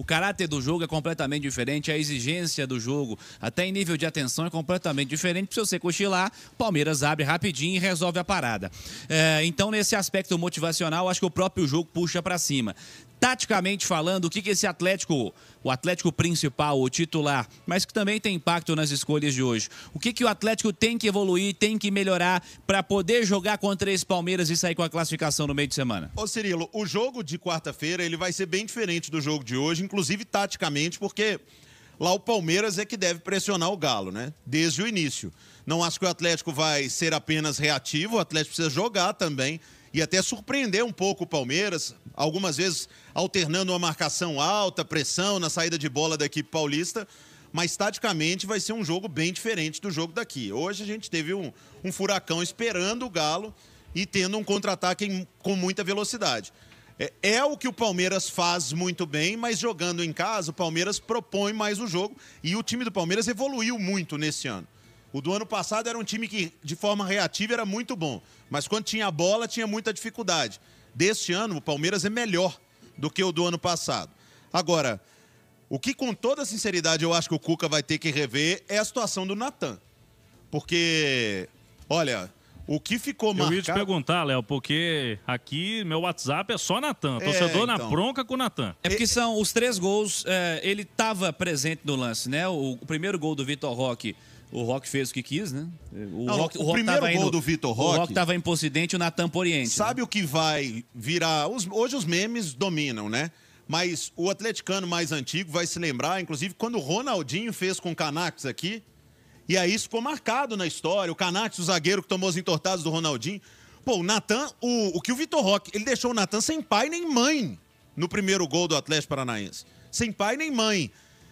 O caráter do jogo é completamente diferente, a exigência do jogo, até em nível de atenção, é completamente diferente. Se você cochilar, Palmeiras abre rapidinho e resolve a parada. É, então, nesse aspecto motivacional, acho que o próprio jogo puxa para cima taticamente falando, o que, que esse Atlético, o Atlético principal, o titular, mas que também tem impacto nas escolhas de hoje. O que, que o Atlético tem que evoluir, tem que melhorar para poder jogar contra esse Palmeiras e sair com a classificação no meio de semana? Ô Cirilo, o jogo de quarta-feira ele vai ser bem diferente do jogo de hoje, inclusive taticamente, porque lá o Palmeiras é que deve pressionar o Galo, né? Desde o início. Não acho que o Atlético vai ser apenas reativo, o Atlético precisa jogar também e até surpreender um pouco o Palmeiras, algumas vezes alternando uma marcação alta, pressão na saída de bola da equipe paulista, mas taticamente vai ser um jogo bem diferente do jogo daqui. Hoje a gente teve um, um furacão esperando o Galo e tendo um contra-ataque com muita velocidade. É, é o que o Palmeiras faz muito bem, mas jogando em casa, o Palmeiras propõe mais o jogo e o time do Palmeiras evoluiu muito nesse ano. O do ano passado era um time que, de forma reativa, era muito bom. Mas quando tinha a bola, tinha muita dificuldade. Deste ano, o Palmeiras é melhor do que o do ano passado. Agora, o que com toda sinceridade eu acho que o Cuca vai ter que rever é a situação do Natan. Porque, olha, o que ficou marcado... Eu ia te perguntar, Léo, porque aqui meu WhatsApp é só Natan. É, Torcedor é, então. na bronca com o Natan. É porque são os três gols, é, ele estava presente no lance, né? O, o primeiro gol do Vitor Roque o Rock fez o que quis, né? O, Não, Rock, o, o primeiro gol indo, do Vitor Rock. O Rock tava em e o Natan por Oriente. Né? Sabe né? o que vai virar. Os, hoje os memes dominam, né? Mas o atleticano mais antigo vai se lembrar, inclusive, quando o Ronaldinho fez com o Canax aqui. E aí isso ficou marcado na história. O Canax, o zagueiro que tomou os entortados do Ronaldinho. Pô, o Natan, o, o que o Vitor Rock ele deixou o Natan sem pai nem mãe no primeiro gol do Atlético Paranaense. Sem pai nem mãe.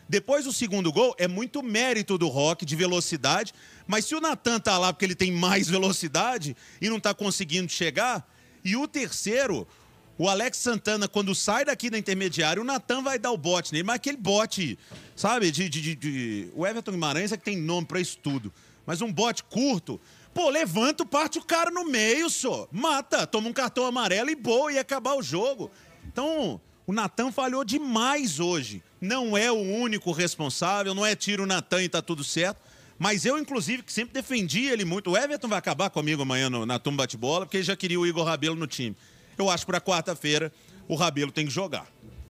Depois do segundo gol, é muito mérito do Rock de velocidade. Mas se o Natan tá lá porque ele tem mais velocidade e não tá conseguindo chegar, e o terceiro, o Alex Santana, quando sai daqui da intermediária, o Natan vai dar o bote nele, mas aquele bote, sabe, de, de, de, O Everton Guimarães é que tem nome para isso tudo. Mas um bote curto, pô, levanta, parte o cara no meio, só. Mata, toma um cartão amarelo e boa, e acabar o jogo. Então, o Natan falhou demais hoje. Não é o único responsável, não é tiro o Natan e tá tudo certo. Mas eu, inclusive, que sempre defendi ele muito. O Everton vai acabar comigo amanhã no, na tumba bate-bola, porque ele já queria o Igor Rabelo no time. Eu acho que para quarta-feira o Rabelo tem que jogar.